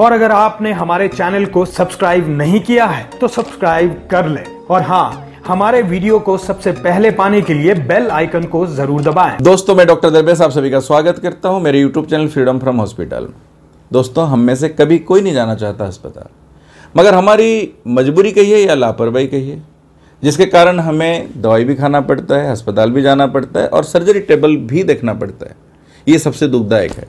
और अगर आपने हमारे चैनल को सब्सक्राइब नहीं किया है तो सब्सक्राइब कर ले और हाँ हमारे वीडियो को सबसे पहले पाने के लिए बेल आइकन को जरूर दबाएं। दोस्तों मैं डॉक्टर दरबेस आप सभी का स्वागत करता हूं मेरे YouTube channel freedom from hospital दोस्तों हम में से कभी कोई नहीं जाना चाहता अस्पताल मगर हमारी मजबूरी कहिए या लापरवाही कहिए जिसके कारण हमें दवाई भी खाना पड़ता है अस्पताल भी जाना पड़ता है और सर्जरी टेबल भी देखना पड़ता है ये सबसे दुखदायक है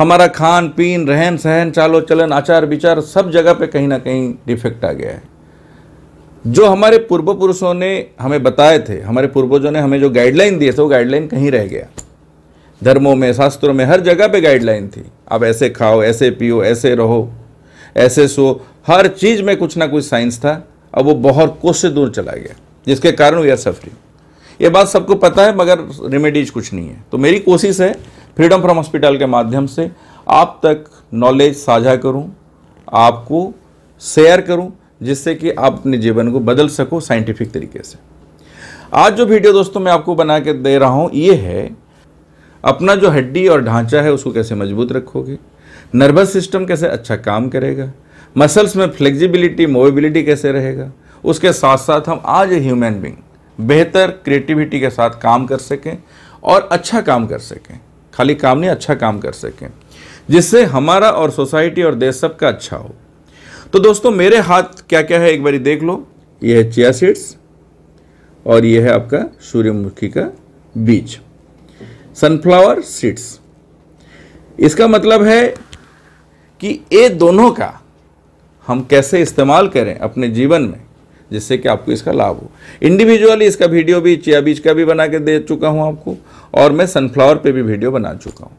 हमारा खान पीन रहन सहन चालो चलन आचार विचार सब जगह पे कहीं ना कहीं डिफेक्ट आ गया है जो हमारे पूर्व पुरुषों ने हमें बताए थे हमारे पूर्वजों ने हमें जो गाइडलाइन दिए थे वो गाइडलाइन कहीं रह गया धर्मों में शास्त्रों में हर जगह पे गाइडलाइन थी आप ऐसे खाओ ऐसे पियो ऐसे रहो ऐसे सो हर चीज़ में कुछ ना कुछ साइंस था अब वो बहुत कोस से दूर चला गया जिसके कारण वी आर सफरिंग ये बात सबको पता है मगर रेमेडीज कुछ नहीं है तो मेरी कोशिश है फ्रीडम फ्रॉम हॉस्पिटल के माध्यम से आप तक नॉलेज साझा करूं आपको शेयर करूं जिससे कि आप अपने जीवन को बदल सको साइंटिफिक तरीके से आज जो वीडियो दोस्तों मैं आपको बना के दे रहा हूं ये है अपना जो हड्डी और ढांचा है उसको कैसे मजबूत रखोगे नर्वस सिस्टम कैसे अच्छा काम करेगा मसल्स में फ्लेक्सिबिलिटी मोबिलिटी कैसे रहेगा उसके साथ साथ हम आज ह्यूमन बींग बेहतर क्रिएटिविटी के साथ काम कर सकें और अच्छा काम कर सकें खाली काम नहीं अच्छा काम कर सकें जिससे हमारा और सोसाइटी और देश सबका अच्छा हो तो दोस्तों मेरे हाथ क्या क्या है एक बारी देख लो ये है चिया सीड्स और ये है आपका सूर्यमुखी का बीज सनफ्लावर सीड्स इसका मतलब है कि ये दोनों का हम कैसे इस्तेमाल करें अपने जीवन में जिससे कि आपको इसका लाभ हो इंडिविजुअली इसका वीडियो भी चिया बीज का भी बना के दे चुका हूँ आपको और मैं सनफ्लावर पे भी वीडियो बना चुका हूँ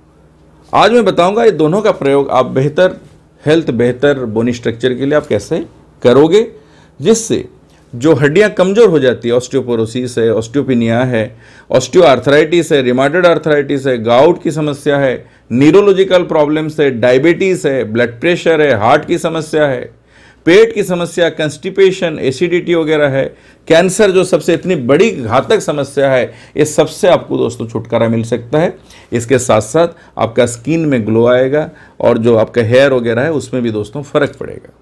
आज मैं बताऊँगा ये दोनों का प्रयोग आप बेहतर हेल्थ बेहतर बोनी स्ट्रक्चर के लिए आप कैसे करोगे जिससे जो हड्डियाँ कमज़ोर हो जाती है ऑस्टियोपोरोसिस है ऑस्टियोपिनिया है ऑस्टियोआर्थराइटिस है रिमार्टेड आर्थराइटिस है गाउट की समस्या है न्यूरोलॉजिकल प्रॉब्लम्स है डायबिटीज़ है ब्लड प्रेशर है हार्ट की समस्या है पेट की समस्या कंस्टिपेशन एसिडिटी वगैरह है कैंसर जो सबसे इतनी बड़ी घातक समस्या है ये सबसे आपको दोस्तों छुटकारा मिल सकता है इसके साथ साथ आपका स्किन में ग्लो आएगा और जो आपका हेयर वगैरह है उसमें भी दोस्तों फ़र्क पड़ेगा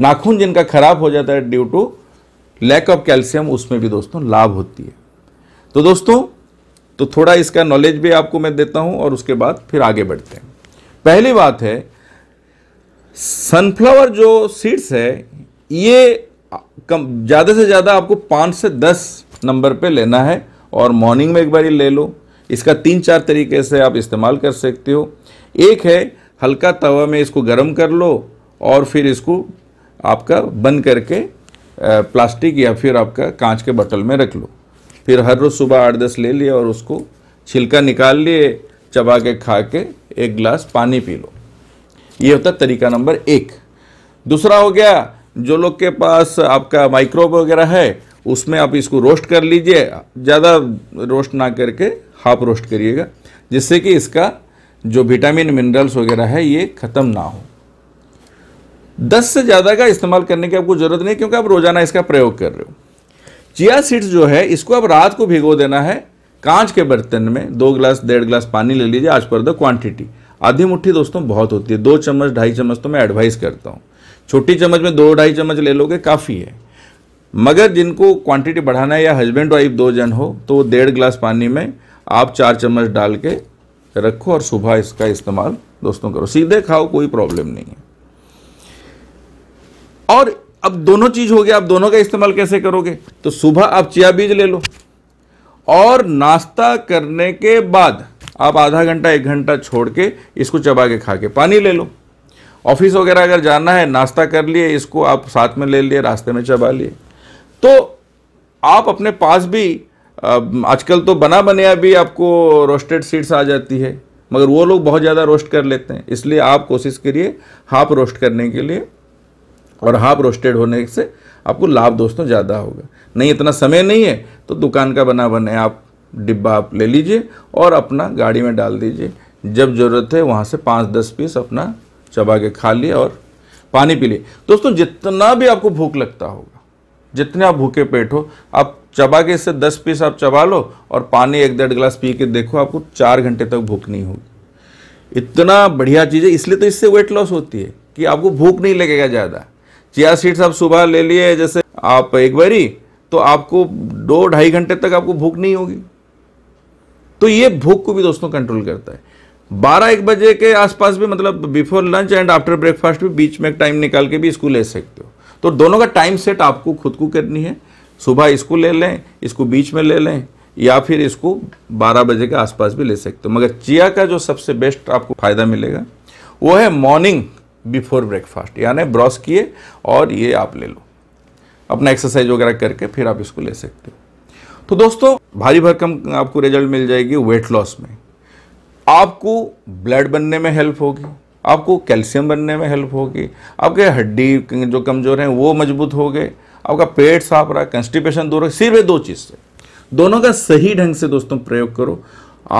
नाखून जिनका खराब हो जाता है due to lack of calcium उसमें भी दोस्तों लाभ होती है तो दोस्तों तो थोड़ा इसका नॉलेज भी आपको मैं देता हूँ और उसके बाद फिर आगे बढ़ते हैं पहली बात है सनफ्लावर जो सीड्स है ये कम ज़्यादा से ज़्यादा आपको पाँच से दस नंबर पे लेना है और मॉर्निंग में एक बार ले लो इसका तीन चार तरीके से आप इस्तेमाल कर सकते हो एक है हल्का तवा में इसको गर्म कर लो और फिर इसको आपका बंद करके प्लास्टिक या फिर आपका कांच के बटल में रख लो फिर हर रोज़ सुबह आठ दस ले लिए और उसको छिलका निकाल लिए चबा के खा के एक गिलास पानी पी लो ये होता है तरीका नंबर एक दूसरा हो गया जो लोग के पास आपका माइक्रोब वगैरह है उसमें आप इसको रोस्ट कर लीजिए ज़्यादा रोस्ट ना करके हाफ रोस्ट करिएगा जिससे कि इसका जो विटामिन मिनरल्स वगैरह है ये ख़त्म ना हो दस से ज़्यादा का इस्तेमाल करने की आपको ज़रूरत नहीं क्योंकि आप रोज़ाना इसका प्रयोग कर रहे हो चिया सीड्स जो है इसको आप रात को भिगो देना है कांच के बर्तन में दो गिलास डेढ़ गिलास पानी ले लीजिए आज पर द क्वांटिटी आधी मुट्ठी दोस्तों बहुत होती है दो चम्मच ढाई चम्मच तो मैं एडवाइस करता हूँ छोटी चम्मच में दो ढाई चम्मच ले लोगे काफ़ी है मगर जिनको क्वांटिटी बढ़ाना है या हस्बैंड वाइफ दो जन हो तो वो डेढ़ गिलास पानी में आप चार चम्मच डाल के रखो और सुबह इसका इस्तेमाल दोस्तों करो सीधे खाओ कोई प्रॉब्लम नहीं है और अब दोनों चीज़ हो गया आप दोनों का इस्तेमाल कैसे करोगे तो सुबह आप चिया बीज ले लो और नाश्ता करने के बाद आप आधा घंटा एक घंटा छोड़ के इसको चबा के खा के पानी ले लो ऑफिस वगैरह अगर जाना है नाश्ता कर लिए इसको आप साथ में ले लिए रास्ते में चबा लिए तो आप अपने पास भी आजकल तो बना बने भी आपको रोस्टेड सीड्स आ जाती है मगर वो लोग बहुत ज़्यादा रोस्ट कर लेते हैं इसलिए आप कोशिश करिए हाफ रोस्ट करने के लिए और हाफ रोस्टेड होने से आपको लाभ दोस्तों ज़्यादा होगा नहीं इतना समय नहीं है तो दुकान का बना बने आप डिब्बा आप ले लीजिए और अपना गाड़ी में डाल दीजिए जब ज़रूरत है वहाँ से पाँच दस पीस अपना चबा के खा लिए और पानी पी लिए दोस्तों जितना भी आपको भूख लगता होगा जितने आप भूखे पेट हो आप चबा के इससे दस पीस आप चबा लो और पानी एक डेढ़ गिलास पी के देखो आपको चार घंटे तक भूख नहीं होगी इतना बढ़िया चीज़ है इसलिए तो इससे वेट लॉस होती है कि आपको भूख नहीं लगेगा ज़्यादा चिया सीड्स आप सुबह ले लिए जैसे आप एक बारी तो आपको दो ढाई घंटे तक आपको भूख नहीं होगी तो ये भूख को भी दोस्तों कंट्रोल करता है बारह एक बजे के आसपास भी मतलब before lunch and after breakfast भी बीच में एक टाइम निकाल के भी इसको ले सकते हो तो दोनों का टाइम सेट आपको खुद को करनी है सुबह इसको ले लें इसको बीच में ले लें या फिर इसको 12 बजे के आसपास भी ले सकते हो मगर चिया का जो सबसे बेस्ट आपको फ़ायदा मिलेगा वो है मॉर्निंग बिफोर ब्रेकफास्ट यानी ब्रश किए और ये आप ले लो अपना एक्सरसाइज वगैरह करके फिर आप इसको ले सकते हो तो दोस्तों भारी भरकम आपको रिजल्ट मिल जाएगी वेट लॉस में आपको ब्लड बनने में हेल्प होगी आपको कैल्शियम बनने में हेल्प होगी आपके हड्डी जो कमज़ोर हैं वो मजबूत हो गए आपका पेट साफ रहा कंस्टिपेशन दूर सिर्फ दो चीज़ से दोनों का सही ढंग से दोस्तों प्रयोग करो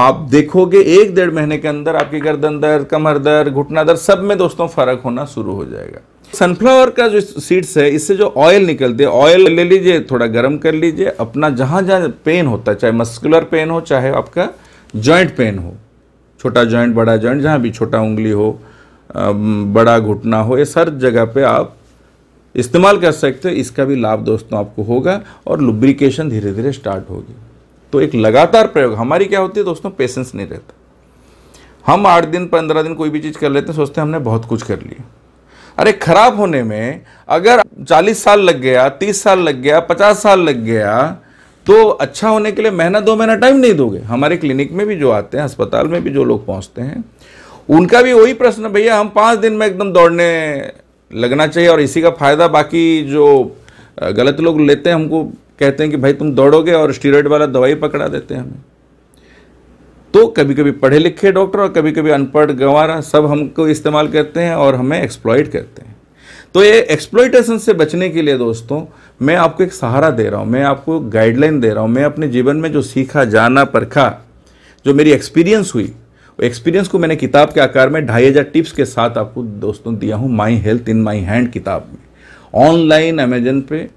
आप देखोगे एक डेढ़ महीने के अंदर आपकी गर्दन दर्द कमर दर्द घुटना दर्द सब में दोस्तों फर्क होना शुरू हो जाएगा सनफ्लावर का जो सीड्स है इससे जो ऑयल निकलते ऑयल ले लीजिए थोड़ा गर्म कर लीजिए अपना जहाँ जहाँ पेन होता है चाहे मस्कुलर पेन हो चाहे आपका जॉइंट पेन हो छोटा जॉइंट बड़ा जॉइंट जहाँ भी छोटा उंगली हो बड़ा घुटना हो ये हर जगह पे आप इस्तेमाल कर सकते हो इसका भी लाभ दोस्तों आपको होगा और लुब्रिकेशन धीरे धीरे स्टार्ट होगी तो एक लगातार प्रयोग हमारी क्या होती है दोस्तों पेशेंस नहीं रहता हम आठ दिन पंद्रह दिन कोई भी चीज़ कर लेते हैं सोचते हैं हमने बहुत कुछ कर लिया अरे खराब होने में अगर 40 साल लग गया 30 साल लग गया 50 साल लग गया तो अच्छा होने के लिए महीना दो महीना टाइम नहीं दोगे हमारे क्लिनिक में भी जो आते हैं अस्पताल में भी जो लोग पहुंचते हैं उनका भी वही प्रश्न भैया हम पाँच दिन में एकदम दौड़ने लगना चाहिए और इसी का फ़ायदा बाकी जो गलत लोग लेते हैं हमको कहते हैं कि भाई तुम दौड़ोगे और स्टीरोड वाला दवाई पकड़ा देते हैं हमें तो कभी कभी पढ़े लिखे डॉक्टर और कभी कभी अनपढ़ गंवारा सब हमको इस्तेमाल करते हैं और हमें एक्सप्लॉयट करते हैं तो ये एक्सप्लॉयटेशन से बचने के लिए दोस्तों मैं आपको एक सहारा दे रहा हूँ मैं आपको गाइडलाइन दे रहा हूँ मैं अपने जीवन में जो सीखा जाना परखा जो मेरी एक्सपीरियंस हुई एक्सपीरियंस को मैंने किताब के आकार में ढाई हज़ार टिप्स के साथ आपको दोस्तों दिया हूँ माई हेल्थ इन माई हैंड किताब में ऑनलाइन अमेजन पे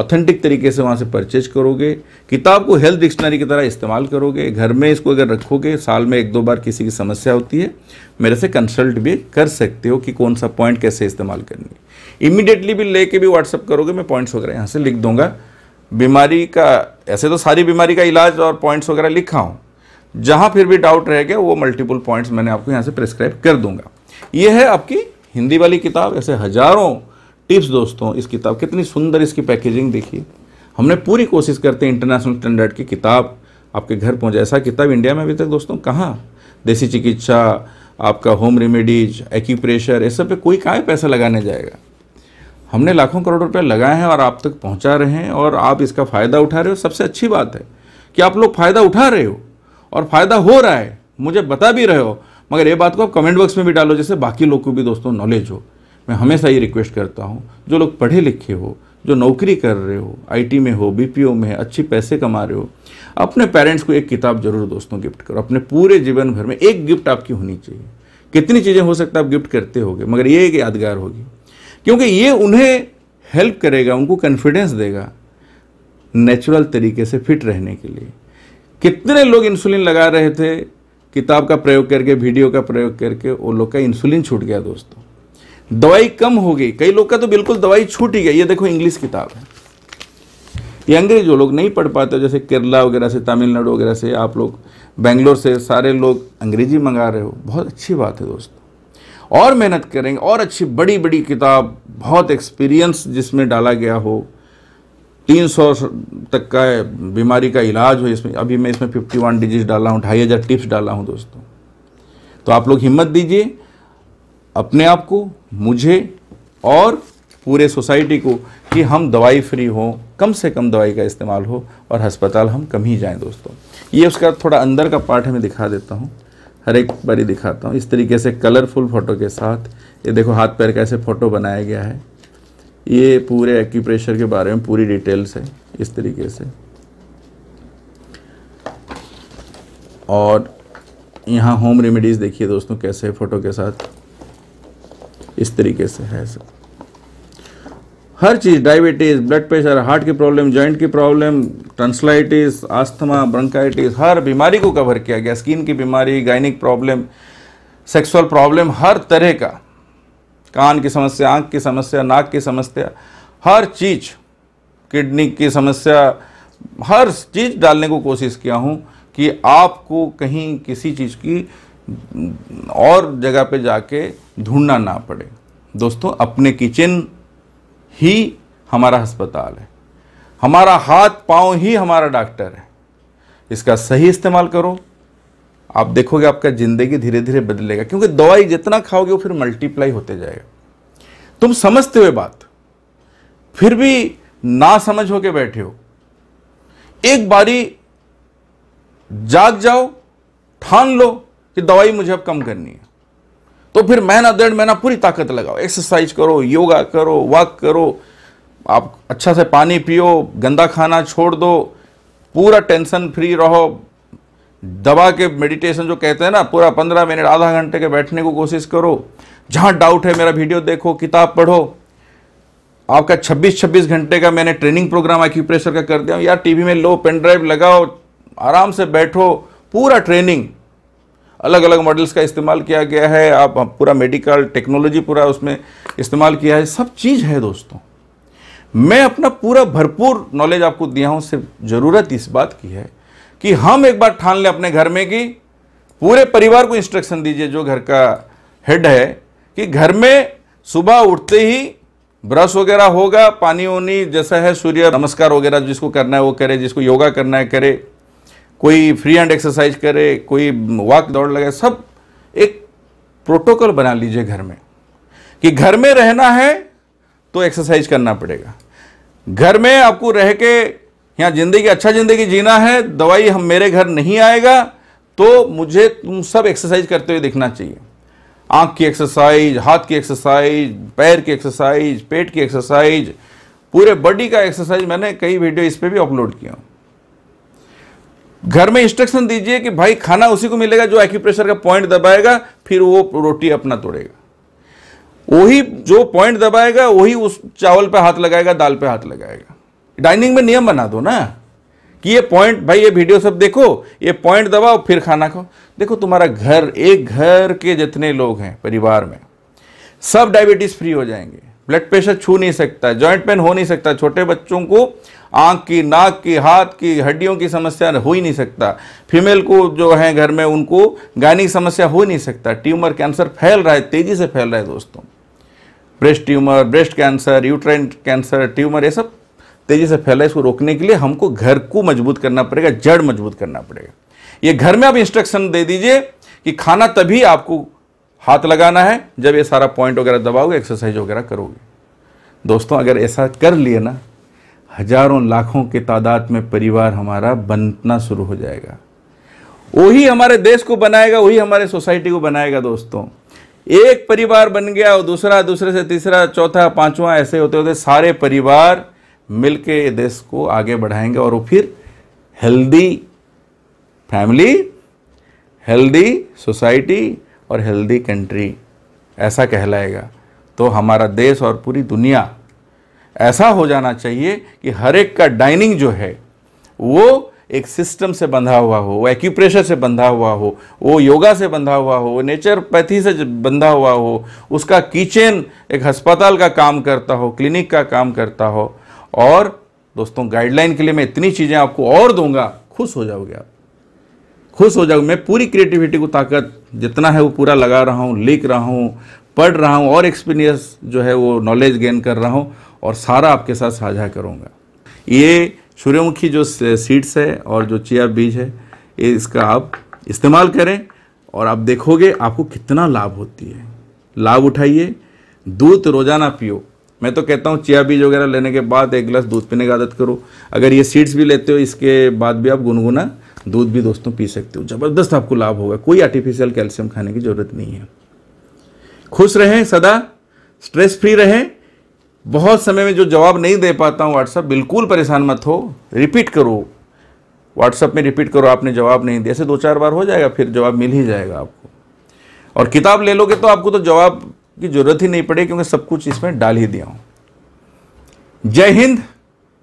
ऑथेंटिक तरीके से वहाँ से परचेज करोगे किताब को हेल्थ डिक्शनरी की तरह इस्तेमाल करोगे घर में इसको अगर रखोगे साल में एक दो बार किसी की समस्या होती है मेरे से कंसल्ट भी कर सकते हो कि कौन सा पॉइंट कैसे इस्तेमाल करनी इमिडिएटली भी लेके भी व्हाट्सअप करोगे मैं पॉइंट्स वगैरह यहाँ से लिख दूंगा बीमारी का ऐसे तो सारी बीमारी का इलाज और पॉइंट्स वगैरह लिखा हूँ जहाँ फिर भी डाउट रहेगा वो मल्टीपल पॉइंट्स मैंने आपको यहाँ से प्रिस्क्राइब कर दूंगा ये है आपकी हिंदी वाली किताब ऐसे हज़ारों टिप्स दोस्तों इस किताब कितनी सुंदर इसकी पैकेजिंग देखिए हमने पूरी कोशिश करते हैं इंटरनेशनल स्टैंडर्ड की किताब आपके घर पहुंचे ऐसा किताब इंडिया में अभी तक दोस्तों कहाँ देसी चिकित्सा आपका होम रेमेडीज एक्यूप्रेशर ये सब पे कोई कहाँ पैसा लगाने जाएगा हमने लाखों करोड़ रुपए लगाए हैं और आप तक पहुंचा रहे हैं और आप इसका फ़ायदा उठा रहे हो सबसे अच्छी बात है कि आप लोग फ़ायदा उठा रहे हो और फ़ायदा हो रहा है मुझे बता भी रहे हो मगर ये बात को आप कमेंट बॉक्स में भी डालो जैसे बाकी लोग को भी दोस्तों नॉलेज हो मैं हमेशा ये रिक्वेस्ट करता हूँ जो लोग पढ़े लिखे हो जो नौकरी कर रहे हो आईटी में हो बीपीओ में है अच्छे पैसे कमा रहे हो अपने पेरेंट्स को एक किताब जरूर दोस्तों गिफ्ट करो अपने पूरे जीवन भर में एक गिफ्ट आपकी होनी चाहिए कितनी चीज़ें हो सकता है आप गिफ्ट करते होगे मगर ये एक यादगार होगी क्योंकि ये उन्हें हेल्प करेगा उनको कॉन्फिडेंस देगा नेचुरल तरीके से फिट रहने के लिए कितने लोग इंसुलिन लगा रहे थे किताब का प्रयोग करके वीडियो का प्रयोग करके वो लोग का इंसुलिन छूट गया दोस्तों दवाई कम हो गई कई लोग का तो बिल्कुल दवाई छूट ही गई ये देखो इंग्लिश किताब है ये अंग्रेज जो लोग नहीं पढ़ पाते जैसे केरला वगैरह से तमिलनाडु वगैरह से आप लोग बेंगलोर से सारे लोग अंग्रेजी मंगा रहे हो बहुत अच्छी बात है दोस्तों और मेहनत करेंगे और अच्छी बड़ी बड़ी किताब बहुत एक्सपीरियंस जिसमें डाला गया हो 300 तक का बीमारी का इलाज हो इसमें अभी मैं इसमें 51 डिजीज डाला हूँ ढाई हज़ार टिप्स डाला हूँ दोस्तों तो आप लोग हिम्मत दीजिए अपने आप को मुझे और पूरे सोसाइटी को कि हम दवाई फ्री हो कम से कम दवाई का इस्तेमाल हो और अस्पताल हम कम ही जाएं दोस्तों ये उसका थोड़ा अंदर का पार्ट है मैं दिखा देता हूँ हर एक बारी दिखाता हूँ इस तरीके से कलरफुल फ़ोटो के साथ ये देखो हाथ पैर कैसे फ़ोटो बनाया गया है ये पूरे एक्यूप्रेशर के बारे में पूरी डिटेल्स है इस तरीके से और यहाँ होम रेमेडीज़ देखिए दोस्तों कैसे फ़ोटो के साथ इस तरीके से है सर हर चीज़ डायबिटीज़ ब्लड प्रेशर हार्ट की प्रॉब्लम जॉइंट की प्रॉब्लम ट्रंसलाइटिस आस्थमा ब्रंकाइटिस हर बीमारी को कवर किया गया स्किन की बीमारी गाइनिक प्रॉब्लम सेक्सुअल प्रॉब्लम हर तरह का कान की समस्या आंख की समस्या नाक की समस्या हर चीज़ किडनी की समस्या हर चीज़ डालने को कोशिश किया हूँ कि आपको कहीं किसी चीज़ की और जगह पे जाके ढूंढना ना पड़े दोस्तों अपने किचन ही हमारा अस्पताल है हमारा हाथ पांव ही हमारा डॉक्टर है इसका सही इस्तेमाल करो आप देखोगे आपका ज़िंदगी धीरे धीरे बदलेगा क्योंकि दवाई जितना खाओगे वो फिर मल्टीप्लाई होते जाएगा तुम समझते हुए बात फिर भी ना समझ होके बैठे हो एक बारी जाग जाओ ठान लो कि दवाई मुझे अब कम करनी है तो फिर महीना डेढ़ महीना पूरी ताकत लगाओ एक्सरसाइज करो योगा करो वॉक करो आप अच्छा से पानी पियो गंदा खाना छोड़ दो पूरा टेंशन फ्री रहो दबा के मेडिटेशन जो कहते हैं ना पूरा पंद्रह मिनट आधा घंटे के बैठने को कोशिश करो जहाँ डाउट है मेरा वीडियो देखो किताब पढ़ो आपका 26-26 घंटे का मैंने ट्रेनिंग प्रोग्राम एक्यूप्रेशर का कर दिया यार टीवी में लो पेन ड्राइव लगाओ आराम से बैठो पूरा ट्रेनिंग अलग अलग मॉडल्स का इस्तेमाल किया गया है आप पूरा मेडिकल टेक्नोलॉजी पूरा उसमें इस्तेमाल किया है सब चीज़ है दोस्तों मैं अपना पूरा भरपूर नॉलेज आपको दिया हूँ सिर्फ ज़रूरत इस बात की है कि हम एक बार ठान लें अपने घर में कि पूरे परिवार को इंस्ट्रक्शन दीजिए जो घर का हेड है कि घर में सुबह उठते ही ब्रश वगैरह होगा पानी ओनी जैसा है सूर्य नमस्कार वगैरह जिसको करना है वो करे जिसको योगा करना है करे कोई फ्री हैंड एक्सरसाइज करे कोई वॉक दौड़ लगाए सब एक प्रोटोकॉल बना लीजिए घर में कि घर में रहना है तो एक्सरसाइज करना पड़ेगा घर में आपको रह के यहाँ ज़िंदगी अच्छा ज़िंदगी जीना है दवाई हम मेरे घर नहीं आएगा तो मुझे तुम सब एक्सरसाइज करते हुए दिखना चाहिए आँख की एक्सरसाइज हाथ की एक्सरसाइज पैर की एक्सरसाइज पेट की एक्सरसाइज पूरे बॉडी का एक्सरसाइज मैंने कई वीडियो इस पर भी अपलोड किया हूँ घर में इंस्ट्रक्शन दीजिए कि भाई खाना उसी को मिलेगा जो एक्यूप्रेशर का पॉइंट दबाएगा फिर वो रोटी अपना तोड़ेगा वही जो पॉइंट दबाएगा वही उस चावल पे हाथ लगाएगा दाल पे हाथ लगाएगा डाइनिंग में नियम बना दो ना कि ये पॉइंट भाई ये वीडियो सब देखो ये पॉइंट दबाओ फिर खाना खाओ देखो तुम्हारा घर एक घर के जितने लोग हैं परिवार में सब डायबिटीज़ फ्री हो जाएंगे ब्लड प्रेशर छू नहीं सकता जॉइंट पेन हो नहीं सकता छोटे बच्चों को आँख की नाक की हाथ की हड्डियों की समस्या हो ही नहीं सकता फीमेल को जो है घर में उनको गायनिक समस्या हो नहीं सकता ट्यूमर कैंसर फैल रहा है तेज़ी से फैल रहा है दोस्तों breast tumour breast cancer uterine cancer tumour ये सब तेज़ी से फैला है इसको रोकने के लिए हमको घर को मजबूत करना पड़ेगा जड़ मजबूत करना पड़ेगा ये घर में आप इंस्ट्रक्शन दे दीजिए कि खाना तभी आपको हाथ लगाना है जब ये सारा पॉइंट वगैरह दबाओगे एक्सरसाइज वगैरह करोगे दोस्तों अगर ऐसा कर लिए ना हजारों लाखों की तादाद में परिवार हमारा बनना शुरू हो जाएगा वही हमारे देश को बनाएगा वही हमारे सोसाइटी को बनाएगा दोस्तों एक परिवार बन गया और दूसरा दूसरे से तीसरा चौथा पांचवा ऐसे होते होते सारे परिवार मिलके देश को आगे बढ़ाएंगे और वो फिर हेल्दी फैमिली हेल्दी सोसाइटी और हेल्दी कंट्री ऐसा कहलाएगा तो हमारा देश और पूरी दुनिया ऐसा हो जाना चाहिए कि हर एक का डाइनिंग जो है वो एक सिस्टम से बंधा हुआ हो वो एक्यूप्रेशर से बंधा हुआ हो वो योगा से बंधा हुआ हो वो नेचरपैथी से बंधा हुआ हो उसका किचन एक अस्पताल का काम करता हो क्लिनिक का काम करता हो और दोस्तों गाइडलाइन के लिए मैं इतनी चीज़ें आपको और दूंगा खुश हो जाओगे आप खुश हो जाऊँ मैं पूरी क्रिएटिविटी को ताकत जितना है वो पूरा लगा रहा हूँ लिख रहा हूँ पढ़ रहा हूँ और एक्सपीरियंस जो है वो नॉलेज गेन कर रहा हूँ और सारा आपके साथ साझा करूँगा ये सूर्यमुखी जो सीड्स है और जो चिया बीज है इसका आप इस्तेमाल करें और आप देखोगे आपको कितना लाभ होती है लाभ उठाइए दूध रोजाना पियो मैं तो कहता हूँ चिया बीज वगैरह लेने के बाद एक गिलास दूध पीने की आदत करो अगर ये सीड्स भी लेते हो इसके बाद भी आप गुनगुना दूध भी दोस्तों पी सकते हो ज़बरदस्त आपको लाभ होगा कोई आर्टिफिशियल कैल्शियम खाने की ज़रूरत नहीं है खुश रहें सदा स्ट्रेस फ्री रहें बहुत समय में जो जवाब नहीं दे पाता हूँ व्हाट्सअप बिल्कुल परेशान मत हो रिपीट करो व्हाट्सअप में रिपीट करो आपने जवाब नहीं दिया ऐसे दो चार बार हो जाएगा फिर जवाब मिल ही जाएगा आपको और किताब ले लोगे तो आपको तो जवाब की ज़रूरत ही नहीं पड़ेगी क्योंकि सब कुछ इसमें डाल ही दिया हूँ जय हिंद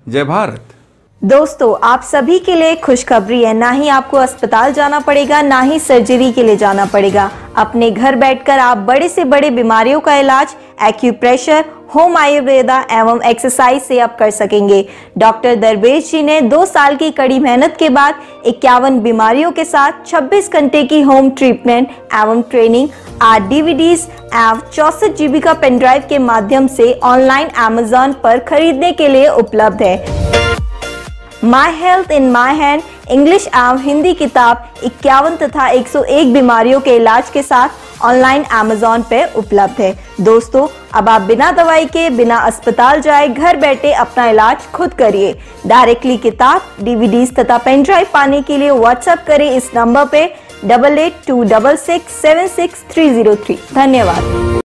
जय भारत दोस्तों आप सभी के लिए खुशखबरी है ना ही आपको अस्पताल जाना पड़ेगा ना ही सर्जरी के लिए जाना पड़ेगा अपने घर बैठकर आप बड़े से बड़े बीमारियों का इलाज एक्यूप्रेशर होम आयुर्वेदा एवं एक्सरसाइज से आप कर सकेंगे डॉक्टर दरवेश जी ने दो साल की कड़ी मेहनत के बाद इक्यावन बीमारियों के साथ 26 घंटे की होम ट्रीटमेंट एवं ट्रेनिंग आर डीवीडीज एवं चौसठ जीबी का पेनड्राइव के माध्यम से ऑनलाइन एमेजॉन पर खरीदने के लिए उपलब्ध है my health in my hand English एवं हिंदी किताब इक्यावन तथा 101 बीमारियों के इलाज के साथ ऑनलाइन अमेजोन पे उपलब्ध है दोस्तों अब आप बिना दवाई के बिना अस्पताल जाए घर बैठे अपना इलाज खुद करिए डायरेक्टली किताब डीवीडी तथा पेन ड्राइव पाने के लिए व्हाट्सएप करें इस नंबर पे double eight two double six seven six three zero three धन्यवाद